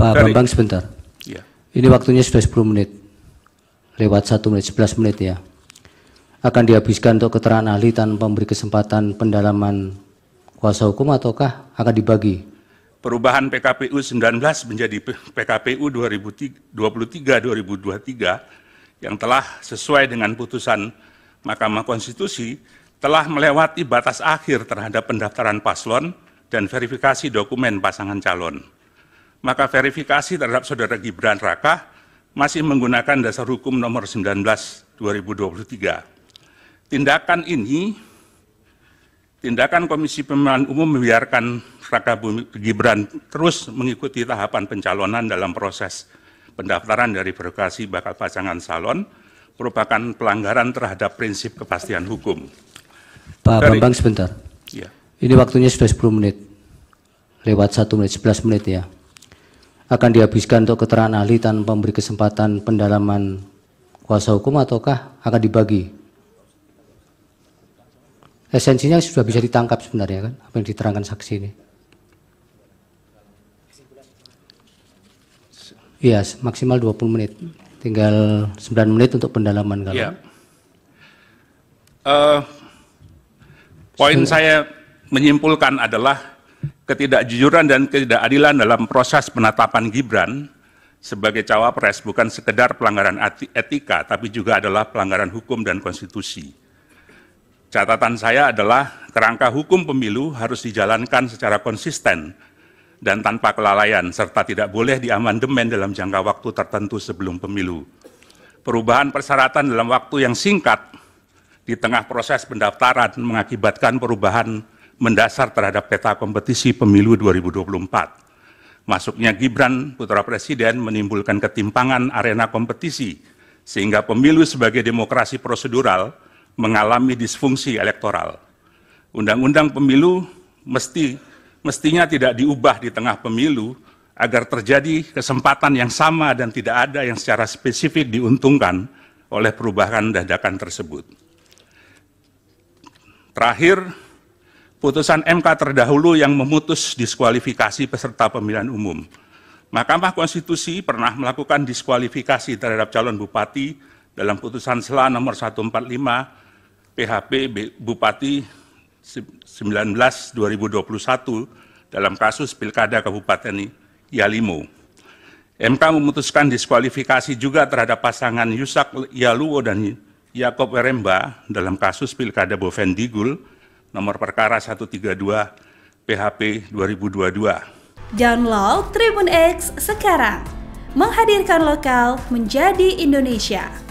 Pak Dari. Bambang sebentar. Ya. Ini waktunya sudah 10 menit. Lewat 1 menit, 11 menit ya. Akan dihabiskan untuk keterangan ahli tanpa memberi kesempatan pendalaman kuasa hukum ataukah akan dibagi? Perubahan PKPU 19 menjadi PKPU 2023-2023 yang telah sesuai dengan putusan Mahkamah Konstitusi telah melewati batas akhir terhadap pendaftaran paslon dan verifikasi dokumen pasangan calon maka verifikasi terhadap saudara Gibran Raka masih menggunakan dasar hukum nomor 19 2023. Tindakan ini, tindakan Komisi Pemilihan Umum membiarkan Raka Gibran terus mengikuti tahapan pencalonan dalam proses pendaftaran dari verifikasi bakal pasangan salon merupakan pelanggaran terhadap prinsip kepastian hukum. Pak dari, Bambang sebentar. Ya. Ini waktunya sudah 10 menit. Lewat 1 menit, 11 menit ya akan dihabiskan untuk keterangan ahli tanpa memberi kesempatan pendalaman kuasa hukum ataukah akan dibagi? Esensinya sudah bisa ditangkap sebenarnya kan apa yang diterangkan saksi ini. Iya, yes, maksimal 20 menit. Tinggal 9 menit untuk pendalaman kalau. Ya. Uh, poin Sebenarnya. saya menyimpulkan adalah ketidakjujuran dan ketidakadilan dalam proses penetapan Gibran sebagai cawapres bukan sekedar pelanggaran etika, tapi juga adalah pelanggaran hukum dan konstitusi. Catatan saya adalah kerangka hukum pemilu harus dijalankan secara konsisten dan tanpa kelalaian, serta tidak boleh diamandemen dalam jangka waktu tertentu sebelum pemilu. Perubahan persyaratan dalam waktu yang singkat di tengah proses pendaftaran mengakibatkan perubahan mendasar terhadap peta kompetisi pemilu 2024. Masuknya Gibran putra presiden menimbulkan ketimpangan arena kompetisi sehingga pemilu sebagai demokrasi prosedural mengalami disfungsi elektoral. Undang-undang pemilu mesti mestinya tidak diubah di tengah pemilu agar terjadi kesempatan yang sama dan tidak ada yang secara spesifik diuntungkan oleh perubahan dadakan tersebut. Terakhir, putusan MK terdahulu yang memutus diskualifikasi peserta pemilihan umum. Mahkamah Konstitusi pernah melakukan diskualifikasi terhadap calon bupati dalam putusan SELA nomor 145 PHP Bupati 19 2021 dalam kasus Pilkada Kabupaten Yalimo. MK memutuskan diskualifikasi juga terhadap pasangan Yusak Yaluo dan Yakob Weremba dalam kasus Pilkada Bovendigul nomor perkara 132 PHP 2022. Download Tribun X sekarang. Menghadirkan lokal menjadi Indonesia.